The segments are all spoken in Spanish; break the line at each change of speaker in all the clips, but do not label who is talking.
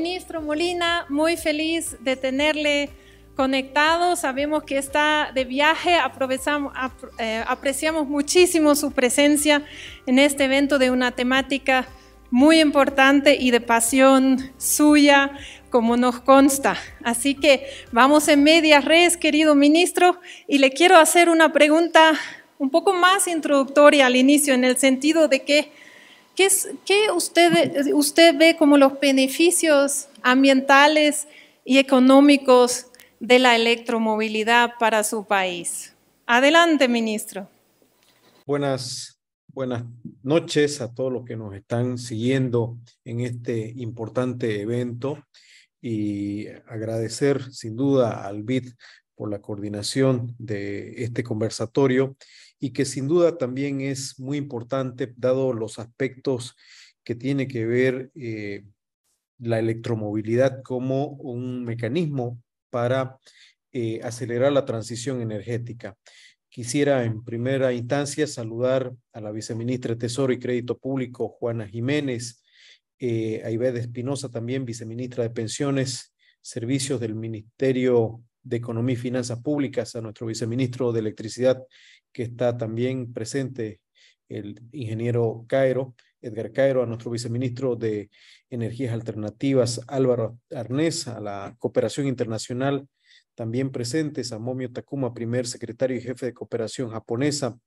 ministro Molina, muy feliz de tenerle conectado. Sabemos que está de viaje, eh, apreciamos muchísimo su presencia en este evento de una temática muy importante y de pasión suya, como nos consta. Así que vamos en media res, querido ministro, y le quiero hacer una pregunta un poco más introductoria al inicio, en el sentido de que ¿Qué, usted, ve como los beneficios ambientales y económicos de la electromovilidad para su país? Adelante, ministro.
Buenas, buenas noches a todos los que nos están siguiendo en este importante evento y agradecer sin duda al BID por la coordinación de este conversatorio y que sin duda también es muy importante dado los aspectos que tiene que ver eh, la electromovilidad como un mecanismo para eh, acelerar la transición energética. Quisiera en primera instancia saludar a la viceministra de Tesoro y Crédito Público, Juana Jiménez, eh, a Ivette Espinosa, también viceministra de Pensiones, Servicios del Ministerio de Economía y Finanzas Públicas, a nuestro viceministro de Electricidad, que está también presente, el ingeniero Cairo, Edgar Cairo, a nuestro viceministro de Energías Alternativas, Álvaro Arnés, a la Cooperación Internacional, también presentes, a Momio Takuma, primer secretario y jefe de Cooperación Japonesa,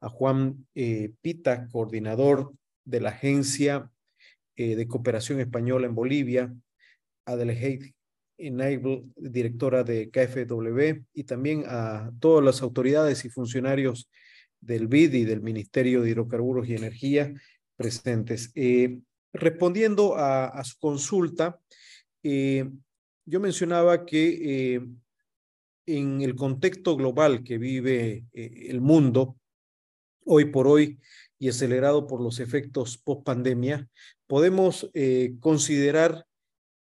a Juan eh, Pita, coordinador de la Agencia eh, de Cooperación Española en Bolivia, a Enable, directora de KFW, y también a todas las autoridades y funcionarios del BID y del Ministerio de Hidrocarburos y Energía presentes. Eh, respondiendo a, su consulta, eh, yo mencionaba que eh, en el contexto global que vive el mundo hoy por hoy y acelerado por los efectos post pandemia, podemos considerar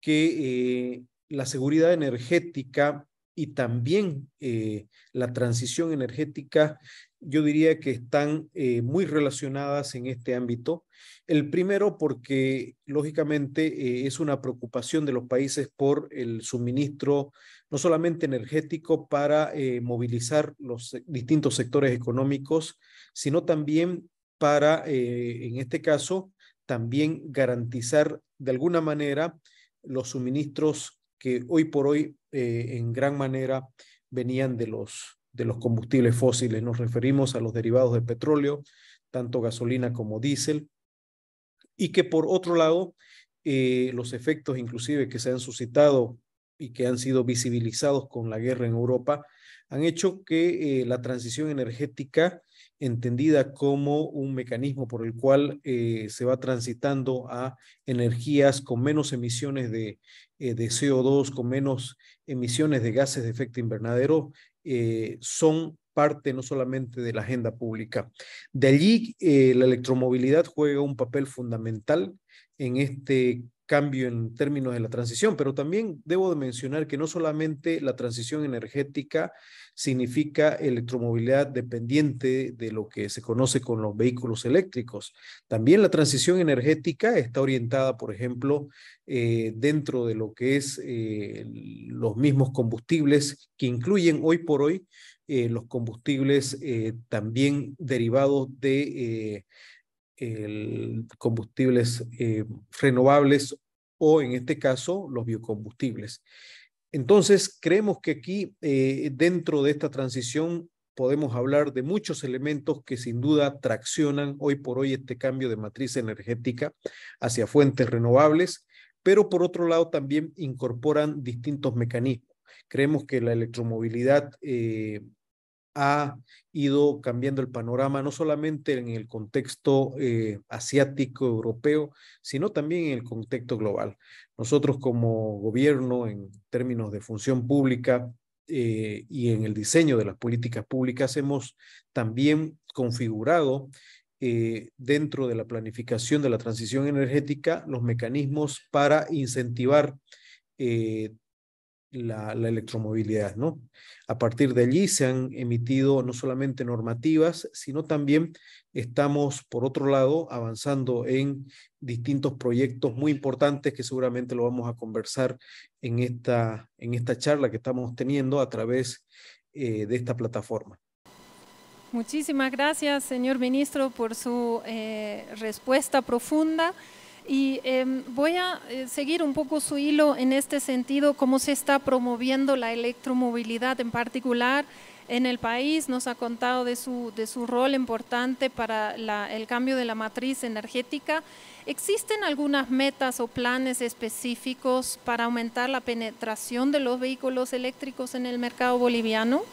que la seguridad energética y también eh, la transición energética, yo diría que están eh, muy relacionadas en este ámbito. El primero porque, lógicamente, eh, es una preocupación de los países por el suministro, no solamente energético, para movilizar los distintos sectores económicos, sino también para, en este caso, también garantizar de alguna manera los suministros que hoy por hoy eh, en gran manera venían de los, de los combustibles fósiles. Nos referimos a los derivados de petróleo, tanto gasolina como diésel, y que por otro lado, eh, los efectos inclusive que se han suscitado y que han sido visibilizados con la guerra en Europa, han hecho que eh, la transición energética, entendida como un mecanismo por el cual eh, se va transitando a energías con menos emisiones de, eh, de CO2, con menos emisiones de gases de efecto invernadero, son parte no solamente de la agenda pública. De allí, la electromovilidad juega un papel fundamental en este cambio en términos de la transición, pero también debo de mencionar que no solamente la transición energética significa electromovilidad dependiente de lo que se conoce con los vehículos eléctricos, también la transición energética está orientada, por ejemplo, eh, dentro de lo que es eh, los mismos combustibles que incluyen hoy por hoy eh, los combustibles también derivados de combustibles eh, renovables o en este caso los biocombustibles. Entonces, creemos que aquí eh, dentro de esta transición podemos hablar de muchos elementos que sin duda traccionan hoy por hoy este cambio de matriz energética hacia fuentes renovables, pero por otro lado también incorporan distintos mecanismos. Creemos que la electromovilidad eh, ha ido cambiando el panorama, no solamente en el contexto eh, asiático, europeo, sino también en el contexto global. Nosotros como gobierno, en términos de función pública eh, y en el diseño de las políticas públicas, hemos también configurado eh, dentro de la planificación de la transición energética los mecanismos para incentivar la, electromovilidad. ¿no? A partir de allí se han emitido no solamente normativas, sino también estamos, por otro lado, avanzando en distintos proyectos muy importantes que seguramente lo vamos a conversar en esta, en esta charla que estamos teniendo a través eh, de esta plataforma.
Muchísimas gracias, señor ministro, por su eh, respuesta profunda. Y em, voy a eh, seguir un poco su hilo en este sentido, cómo se está promoviendo la electromovilidad en particular en el país, nos ha contado de su, rol importante para el cambio de la matriz energética. ¿Existen algunas metas o planes específicos para aumentar la penetración de los vehículos eléctricos en el mercado boliviano?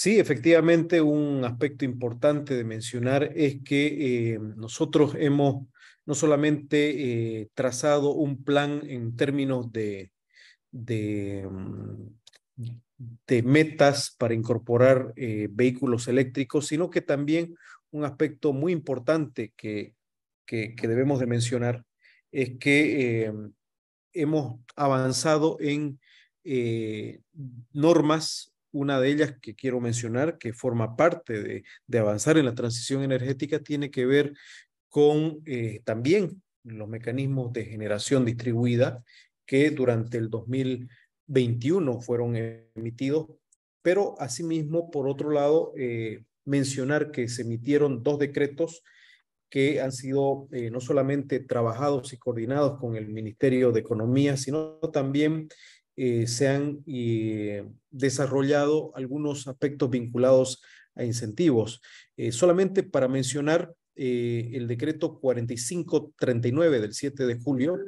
Sí, efectivamente, un aspecto importante de mencionar es que eh, nosotros hemos no solamente eh, trazado un plan en términos de, de, mm, metas para incorporar eh, vehículos eléctricos, sino que también un aspecto muy importante que, que, que debemos de mencionar es que hemos avanzado en normas una de ellas que quiero mencionar, que forma parte de, avanzar en la transición energética, tiene que ver con eh, también los mecanismos de generación distribuida que durante el 2021 fueron emitidos, pero asimismo, por otro lado, eh, mencionar que se emitieron dos decretos que han sido eh, no solamente trabajados y coordinados con el Ministerio de Economía, sino también eh, se han eh, desarrollado algunos aspectos vinculados a incentivos. Eh, solamente para mencionar el decreto 4539 del 7 de julio,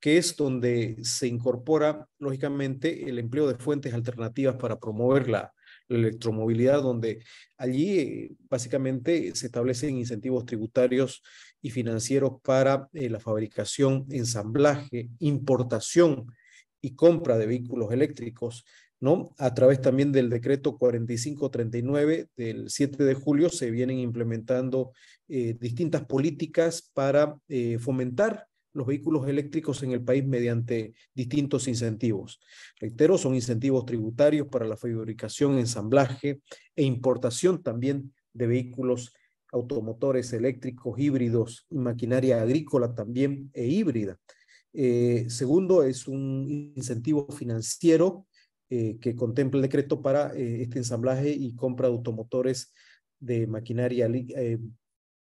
que es donde se incorpora, lógicamente, el empleo de fuentes alternativas para promover la, electromovilidad, donde allí básicamente se establecen incentivos tributarios y financieros para la fabricación, ensamblaje, importación y compra de vehículos eléctricos. ¿no? A través también del decreto 4539 del 7 de julio se vienen implementando eh, distintas políticas para eh, fomentar los vehículos eléctricos en el país mediante distintos incentivos. Reitero, son incentivos tributarios para la fabricación, ensamblaje e importación también de vehículos automotores eléctricos híbridos y maquinaria agrícola también e híbrida. Eh, segundo, es un incentivo financiero eh, que contempla el decreto para eh, este ensamblaje y compra de automotores de maquinaria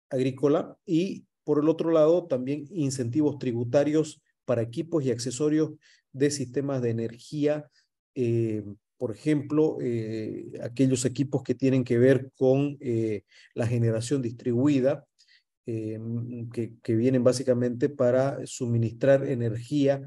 agrícola. Y por el otro lado, también incentivos tributarios para equipos y accesorios de sistemas de energía. por ejemplo, aquellos equipos que tienen que ver con la generación distribuida, eh, mm, que, vienen básicamente para suministrar energía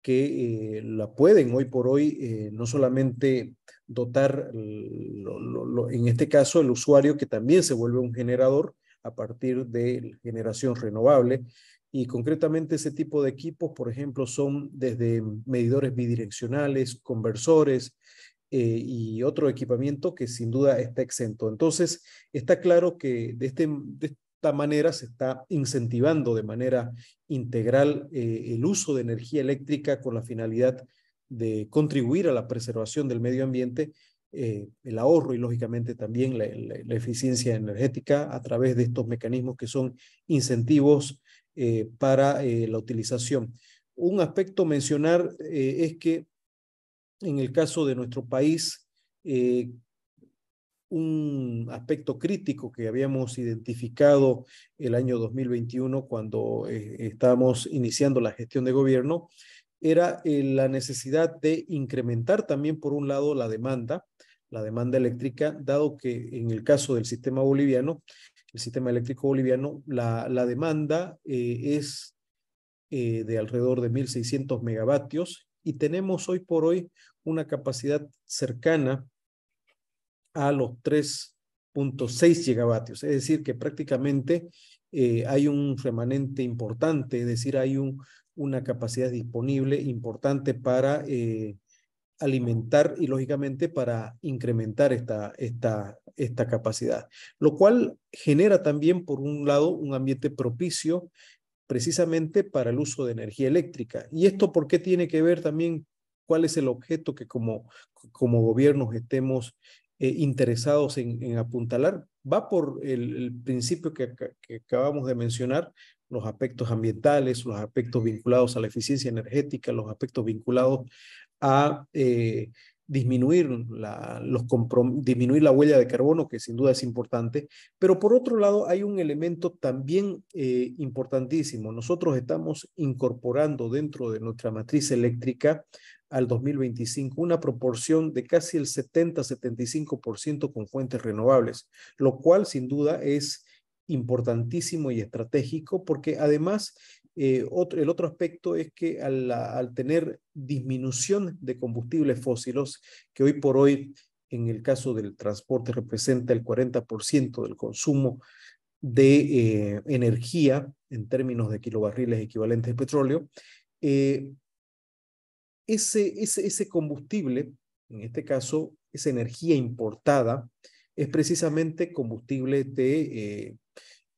que eh, la pueden hoy por hoy eh, no solamente dotar, en este caso, el usuario que también se vuelve un generador a partir de generación renovable. Y concretamente ese tipo de equipos, por ejemplo, son desde medidores bidireccionales, conversores, y otro equipamiento que sin duda está exento. Entonces, está claro que de este, manera se está incentivando de manera integral eh, el uso de energía eléctrica con la finalidad de contribuir a la preservación del medio ambiente, eh, el ahorro y lógicamente también la, eficiencia energética a través de estos mecanismos que son incentivos eh, para la utilización. Un aspecto mencionar es que en el caso de nuestro país, un aspecto crítico que habíamos identificado el año 2021 cuando eh, estábamos iniciando la gestión de gobierno, era eh, la necesidad de incrementar también, por un lado, la demanda, la demanda eléctrica, dado que en el caso del sistema boliviano, el sistema eléctrico boliviano, la, la demanda eh, es de alrededor de 1.600 megavatios y tenemos hoy por hoy una capacidad cercana a los 3.6 gigavatios. Es decir, que prácticamente eh, hay un remanente importante, es decir, hay una capacidad disponible importante para eh, alimentar y lógicamente para incrementar esta, esta, esta capacidad, lo cual genera también, por un lado, un ambiente propicio precisamente para el uso de energía eléctrica. ¿Y esto por qué tiene que ver también cuál es el objeto que como, como gobiernos estemos eh, interesados en, apuntalar. Va por el, principio que, acabamos de mencionar, los aspectos ambientales, los aspectos vinculados a la eficiencia energética, los aspectos vinculados a eh, disminuir la, los disminuir la huella de carbono, que sin duda es importante, pero por otro lado hay un elemento también eh, importantísimo. Nosotros estamos incorporando dentro de nuestra matriz eléctrica al 2025 una proporción de casi el 70-75% con fuentes renovables, lo cual sin duda es importantísimo y estratégico porque además eh, el otro aspecto es que al, tener disminución de combustibles fósiles, que hoy por hoy en el caso del transporte representa el 40% del consumo de eh, energía en términos de kilobarriles equivalentes de petróleo, eh, ese, ese, ese combustible, en este caso, esa energía importada, es precisamente combustible de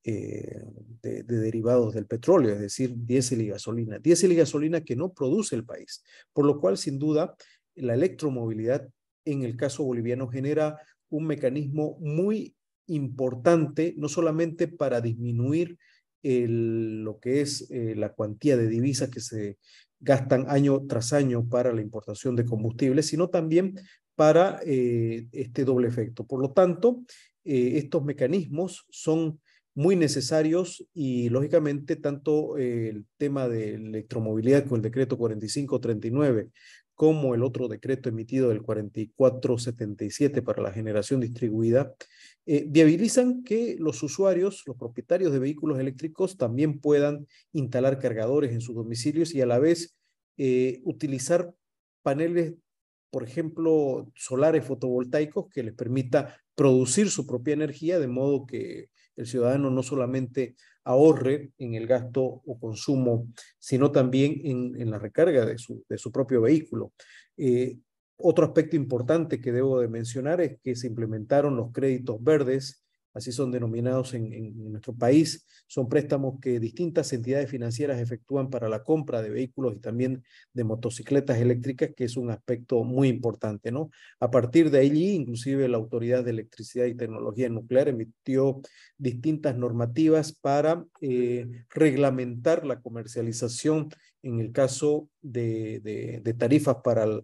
eh, de, derivados del petróleo, es decir, diésel y gasolina. Diésel y gasolina que no produce el país, por lo cual, sin duda, la electromovilidad en el caso boliviano genera un mecanismo muy importante, no solamente para disminuir lo que es eh, la cuantía de divisas que se gastan año tras año para la importación de combustibles, sino también para eh, este doble efecto. Por lo tanto, estos mecanismos son muy necesarios y lógicamente tanto el tema de electromovilidad con el decreto 4539 como el otro decreto emitido del 4477 para la generación distribuida, eh, viabilizan que los usuarios, los propietarios de vehículos eléctricos, también puedan instalar cargadores en sus domicilios y a la vez eh, utilizar paneles por ejemplo, solares fotovoltaicos que les permita producir su propia energía, de modo que el ciudadano no solamente ahorre en el gasto o consumo, sino también en, la recarga de su, propio vehículo. Eh, otro aspecto importante que debo de mencionar es que se implementaron los créditos verdes así son denominados en, nuestro país, son préstamos que distintas entidades financieras efectúan para la compra de vehículos y también de motocicletas eléctricas, que es un aspecto muy importante, ¿no? A partir de allí, inclusive la Autoridad de Electricidad y Tecnología Nuclear emitió distintas normativas para eh, reglamentar la comercialización en el caso de, de tarifas para el,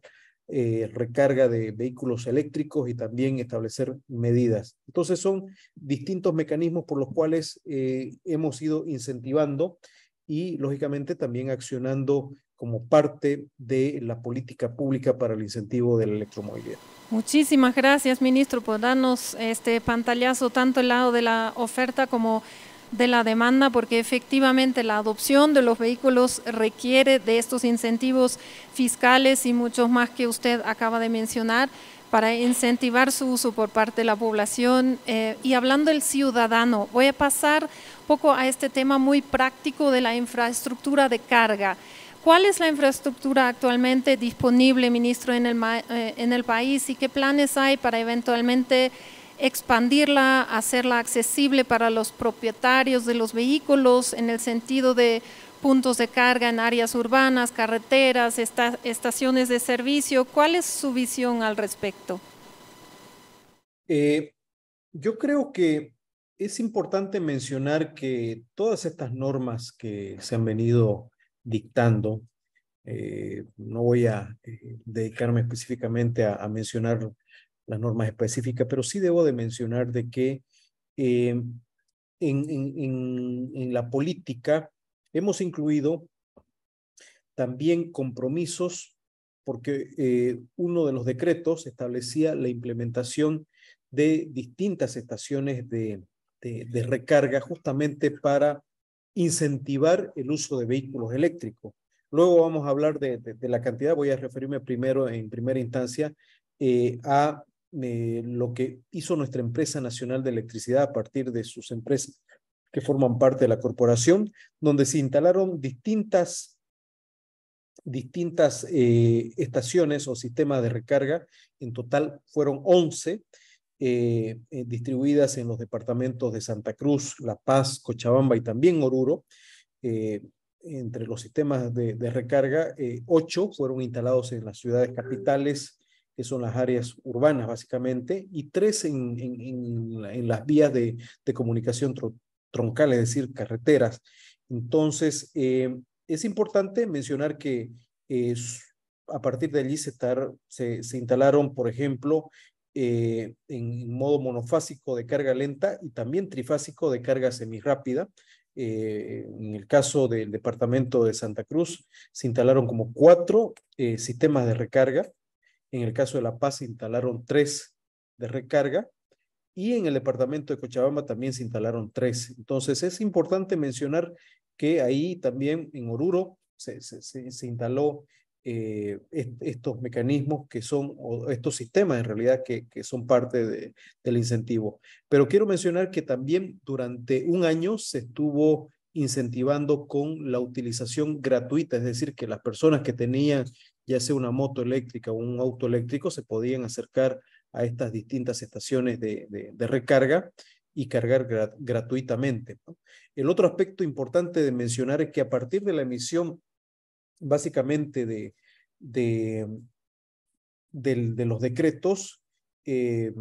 eh, recarga de vehículos eléctricos y también establecer medidas. Entonces son distintos mecanismos por los cuales eh, hemos ido incentivando y lógicamente también accionando como parte de la política pública para el incentivo de la electromovilidad.
Muchísimas gracias, ministro, por darnos este pantallazo tanto el lado de la oferta como de la demanda porque efectivamente la adopción de los vehículos requiere de estos incentivos fiscales y muchos más que usted acaba de mencionar para incentivar su uso por parte de la población. Eh, y hablando del ciudadano, voy a pasar un poco a este tema muy práctico de la infraestructura de carga. ¿Cuál es la infraestructura actualmente disponible, ministro, en el, eh, en el país y qué planes hay para eventualmente expandirla, hacerla accesible para los propietarios de los vehículos en el sentido de puntos de carga en áreas urbanas, carreteras, estaciones de servicio. ¿Cuál es su visión al respecto?
Eh, yo creo que es importante mencionar que todas estas normas que se han venido dictando, eh, no voy a eh, dedicarme específicamente a, a mencionar las normas específicas, pero sí debo de mencionar de que em, en, en, la política hemos incluido también compromisos porque eh, uno de los decretos establecía la implementación de distintas estaciones de, de, recarga justamente para incentivar el uso de vehículos eléctricos. Luego vamos a hablar de, la cantidad, voy a referirme primero en primera instancia eh, a lo que hizo nuestra empresa nacional de electricidad a partir de sus empresas que forman parte de la corporación, donde se instalaron distintas, distintas eh, estaciones o sistemas de recarga. En total fueron 11 eh, eh, distribuidas en los departamentos de Santa Cruz, La Paz, Cochabamba y también Oruro. entre los sistemas de, de recarga, ocho fueron instalados en las ciudades capitales que son las áreas urbanas básicamente, y tres en, en, las vías de, comunicación troncal, es decir, carreteras. Entonces, eh, es importante mencionar que eh, a partir de allí se, se, instalaron, por ejemplo, eh, en modo monofásico de carga lenta y también trifásico de carga semirápida. en el caso del departamento de Santa Cruz, se instalaron como cuatro sistemas de recarga en el caso de La Paz se instalaron tres de recarga y en el departamento de Cochabamba también se instalaron tres. Entonces es importante mencionar que ahí también en Oruro se, se, instaló eh, estos mecanismos que son, estos sistemas en realidad que, que son parte del incentivo. Pero quiero mencionar que también durante un año se estuvo incentivando con la utilización gratuita, es decir, que las personas que tenían ya sea una moto eléctrica o un auto eléctrico, se podían acercar a estas distintas estaciones de, recarga y cargar gratuitamente. El otro aspecto importante de mencionar es que a partir de la emisión básicamente de, de, los decretos, eh,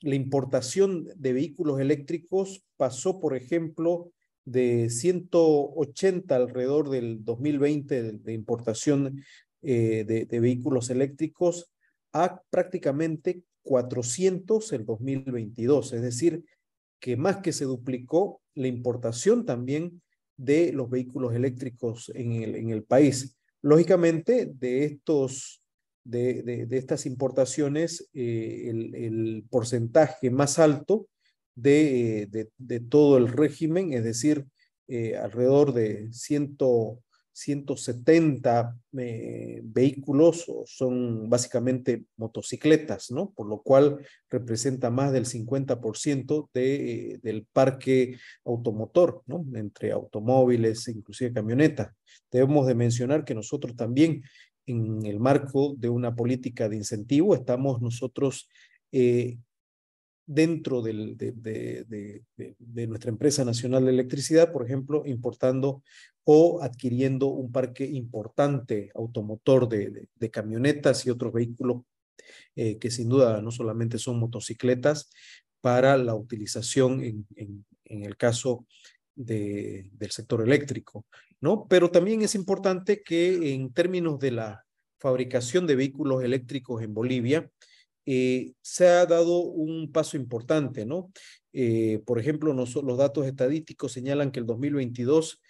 la importación de vehículos eléctricos pasó, por ejemplo, de 180 alrededor del 2020 de, importación eh, de, vehículos eléctricos a prácticamente 400 el 2022, es decir, que más que se duplicó la importación también de los vehículos eléctricos en el, en el país. Lógicamente, de, estos, de, estas importaciones, eh, el, porcentaje más alto de, todo el régimen, es decir, eh, alrededor de 100, 170 eh, vehículos son básicamente motocicletas, ¿no? Por lo cual representa más del 50% de, eh, del parque automotor, ¿no? Entre automóviles, inclusive camionetas. Debemos de mencionar que nosotros también, en el marco de una política de incentivo, estamos nosotros eh, dentro del, de, de, nuestra empresa nacional de electricidad, por ejemplo, importando o adquiriendo un parque importante automotor de, camionetas y otros vehículos eh, que sin duda no solamente son motocicletas para la utilización en, el caso de, del sector eléctrico, ¿no? Pero también es importante que en términos de la fabricación de vehículos eléctricos en Bolivia, eh, se ha dado un paso importante, ¿no? Eh, por ejemplo, los datos estadísticos señalan que el 2022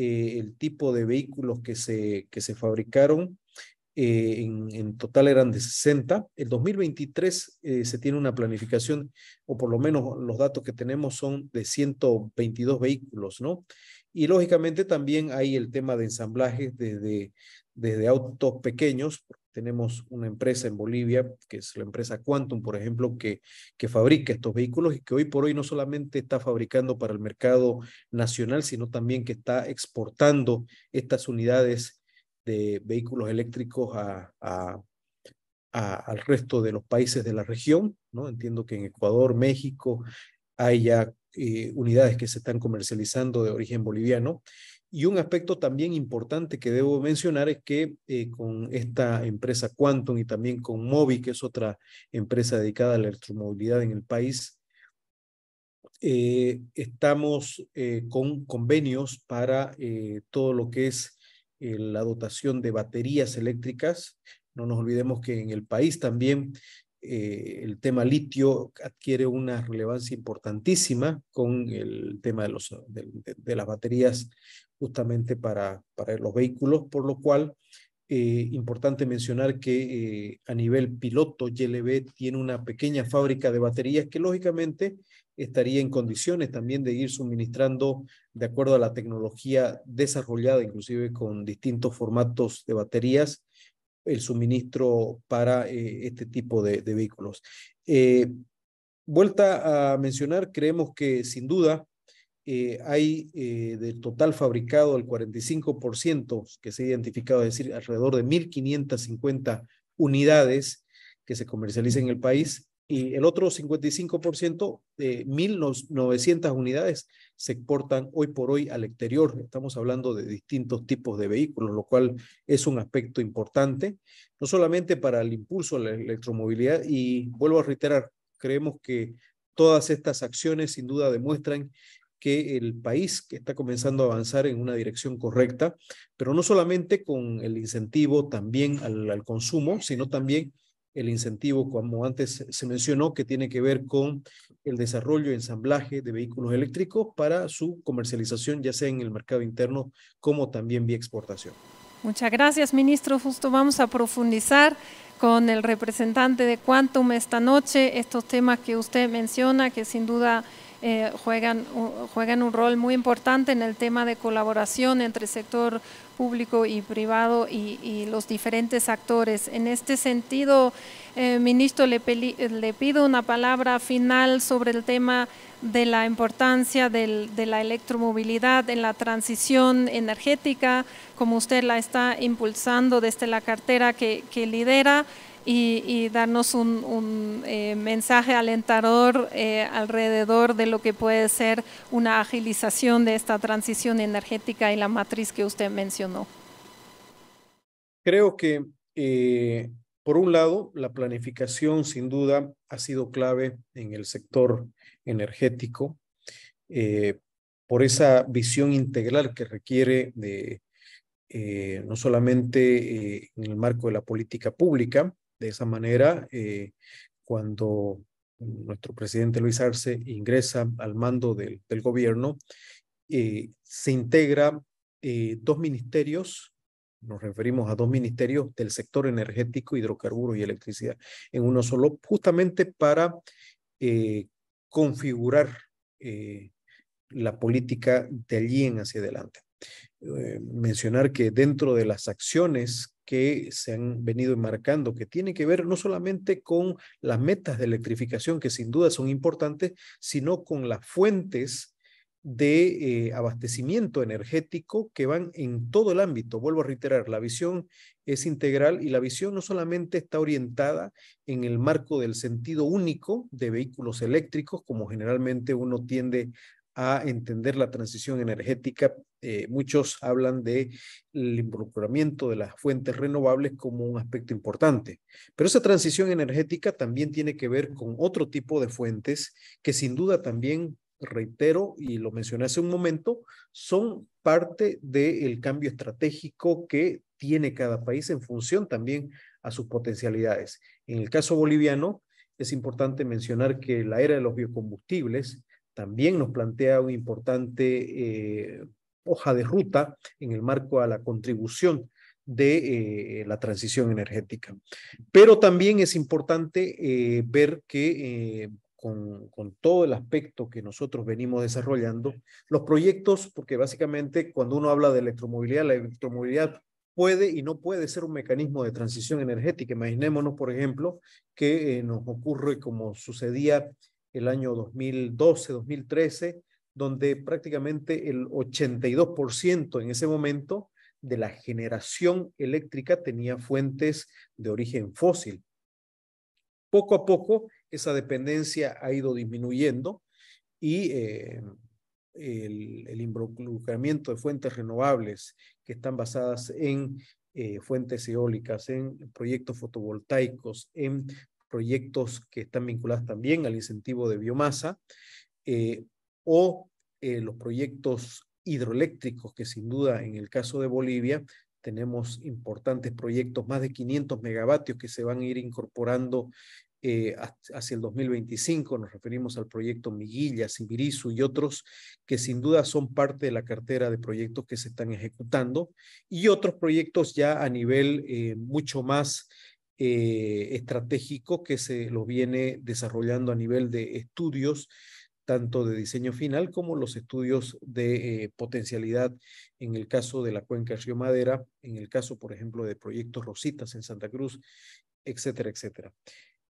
eh, el tipo de vehículos que se, que se fabricaron. Eh, en, total eran de 60. El 2023 eh, se tiene una planificación, o por lo menos los datos que tenemos son de 122 vehículos, ¿no? Y lógicamente también hay el tema de ensamblajes de autos pequeños, tenemos una empresa en Bolivia, que es la empresa Quantum, por ejemplo, que, que fabrica estos vehículos y que hoy por hoy no solamente está fabricando para el mercado nacional, sino también que está exportando estas unidades de vehículos eléctricos al resto de los países de la región. ¿no? Entiendo que en Ecuador, México, hay ya eh, unidades que se están comercializando de origen boliviano y un aspecto también importante que debo mencionar es que eh, con esta empresa Quantum y también con Mobi, que es otra empresa dedicada a la electromovilidad en el país, eh, estamos eh, con convenios para todo lo que es la dotación de baterías eléctricas. No nos olvidemos que en el país también eh, el tema litio adquiere una relevancia importantísima con el tema de, los, de, las baterías justamente para, los vehículos, por lo cual es eh, importante mencionar que eh, a nivel piloto YLB tiene una pequeña fábrica de baterías que lógicamente estaría en condiciones también de ir suministrando de acuerdo a la tecnología desarrollada, inclusive con distintos formatos de baterías el suministro para eh, este tipo de, vehículos. Eh, vuelta a mencionar, creemos que sin duda eh, hay del total fabricado el 45% que se ha identificado, es decir, alrededor de 1.550 unidades que se comercializan en el país, y el otro 55%, de 1.900 unidades se exportan hoy por hoy al exterior. Estamos hablando de distintos tipos de vehículos, lo cual es un aspecto importante, no solamente para el impulso a la electromovilidad. Y vuelvo a reiterar, creemos que todas estas acciones sin duda demuestran que el país está comenzando a avanzar en una dirección correcta, pero no solamente con el incentivo también al consumo, sino también el incentivo, como antes se mencionó, que tiene que ver con el desarrollo y ensamblaje de vehículos eléctricos para su comercialización, ya sea en el mercado interno como también vía exportación.
Muchas gracias, ministro. Justo vamos a profundizar con el representante de Quantum esta noche estos temas que usted menciona, que sin duda eh, juegan, juegan un rol muy importante en el tema de colaboración entre el sector público y privado y, los diferentes actores. En este sentido, eh, ministro, le, pido una palabra final sobre el tema de la importancia de la electromovilidad en la transición energética, como usted la está impulsando desde la cartera que lidera y, darnos un, eh, mensaje alentador eh, alrededor de lo que puede ser una agilización de esta transición energética y la matriz que usted mencionó.
Creo que, eh, por un lado, la planificación sin duda ha sido clave en el sector energético por esa visión integral que requiere de, no solamente en el marco de la política pública, de esa manera, eh, cuando nuestro presidente Luis Arce ingresa al mando del, gobierno, eh, se integra eh, dos ministerios, nos referimos a dos ministerios del sector energético, hidrocarburos y electricidad, en uno solo, justamente para configurar la política de allí en hacia adelante. mencionar que dentro de las acciones que se han venido enmarcando, que tiene que ver no solamente con las metas de electrificación, que sin duda son importantes, sino con las fuentes de eh, abastecimiento energético que van en todo el ámbito. Vuelvo a reiterar, la visión es integral y la visión no solamente está orientada en el marco del sentido único de vehículos eléctricos, como generalmente uno tiende a entender la transición energética. Eh, muchos hablan de el involucramiento de las fuentes renovables como un aspecto importante, pero esa transición energética también tiene que ver con otro tipo de fuentes que sin duda también, reitero y lo mencioné hace un momento, son parte del el cambio estratégico que tiene cada país en función también a sus potencialidades. En el caso boliviano, es importante mencionar que la era de los biocombustibles también nos plantea una importante eh, hoja de ruta en el marco a la contribución de eh, la transición energética. Pero también es importante eh, ver que con, con, todo el aspecto que nosotros venimos desarrollando, los proyectos, porque básicamente cuando uno habla de electromovilidad, la electromovilidad puede y no puede ser un mecanismo de transición energética. Imaginémonos, por ejemplo, que nos ocurre como sucedía el año 2012-2013, donde prácticamente el 82% en ese momento de la generación eléctrica tenía fuentes de origen fósil. Poco a poco esa dependencia ha ido disminuyendo y eh, el, involucramiento de fuentes renovables que están basadas en eh, fuentes eólicas, en proyectos fotovoltaicos, en proyectos que están vinculados también al incentivo de biomasa, eh, o eh, los proyectos hidroeléctricos, que sin duda en el caso de Bolivia tenemos importantes proyectos, más de 500 megavatios que se van a ir incorporando eh, hacia el 2025. Nos referimos al proyecto Miguilla, Sibirizu y otros que sin duda son parte de la cartera de proyectos que se están ejecutando y otros proyectos ya a nivel mucho más eh, estratégico que se lo viene desarrollando a nivel de estudios, tanto de diseño final como los estudios de eh, potencialidad en el caso de la cuenca Río Madera, en el caso, por ejemplo, de proyectos Rositas en Santa Cruz, etcétera, etcétera.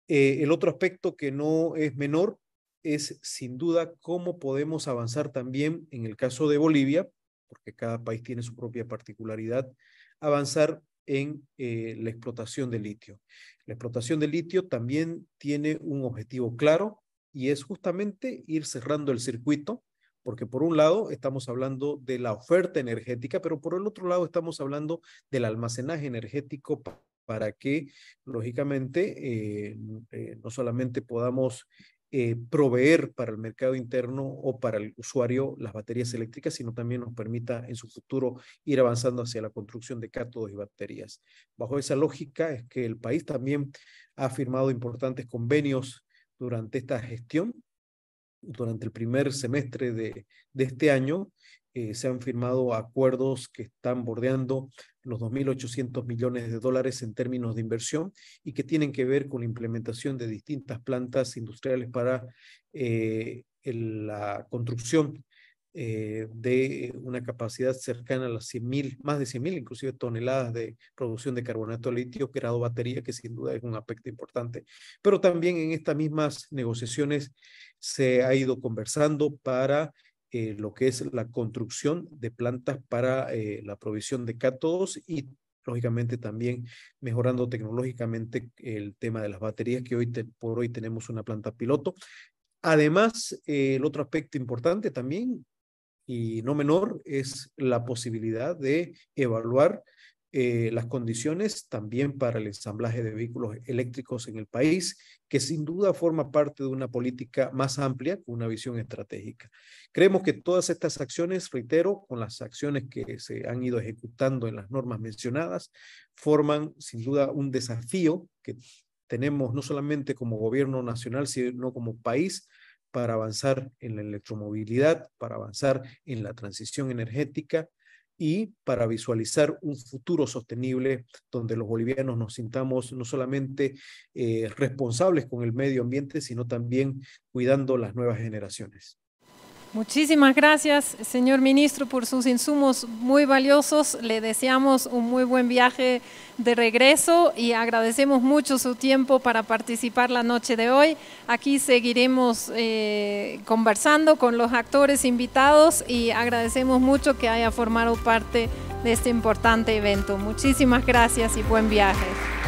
Eh, el otro aspecto que no es menor es sin duda cómo podemos avanzar también en el caso de Bolivia, porque cada país tiene su propia particularidad, avanzar en eh, la explotación de litio. La explotación de litio también tiene un objetivo claro y es justamente ir cerrando el circuito, porque por un lado estamos hablando de la oferta energética, pero por el otro lado estamos hablando del almacenaje energético para que, lógicamente, eh, eh, no solamente podamos eh, proveer para el mercado interno o para el usuario las baterías eléctricas, sino también nos permita en su futuro ir avanzando hacia la construcción de cátodos y baterías. Bajo esa lógica es que el país también ha firmado importantes convenios durante esta gestión, durante el primer semestre de este año, eh, se han firmado acuerdos que están bordeando los 2.800 millones de dólares en términos de inversión y que tienen que ver con la implementación de distintas plantas industriales para eh, la construcción eh, de una capacidad cercana a las 100.000, más de 100.000 inclusive toneladas de producción de carbonato de litio, grado batería, que sin duda es un aspecto importante. Pero también en estas mismas negociaciones se ha ido conversando para eh, lo que es la construcción de plantas para eh, la provisión de cátodos y lógicamente también mejorando tecnológicamente el tema de las baterías, que hoy por hoy tenemos una planta piloto. Además, eh, el otro aspecto importante también y no menor es la posibilidad de evaluar eh, las condiciones también para el ensamblaje de vehículos eléctricos en el país, que sin duda forma parte de una política más amplia, una visión estratégica. Creemos que todas estas acciones, reitero, con las acciones que se han ido ejecutando en las normas mencionadas, forman sin duda un desafío que tenemos no solamente como gobierno nacional, sino como país para avanzar en la electromovilidad, para avanzar en la transición energética y para visualizar un futuro sostenible donde los bolivianos nos sintamos no solamente eh, responsables con el medio ambiente, sino también cuidando las nuevas generaciones.
Muchísimas gracias, señor ministro, por sus insumos muy valiosos. Le deseamos un muy buen viaje de regreso y agradecemos mucho su tiempo para participar la noche de hoy. Aquí seguiremos eh, conversando con los actores invitados y agradecemos mucho que haya formado parte de este importante evento. Muchísimas gracias y buen viaje.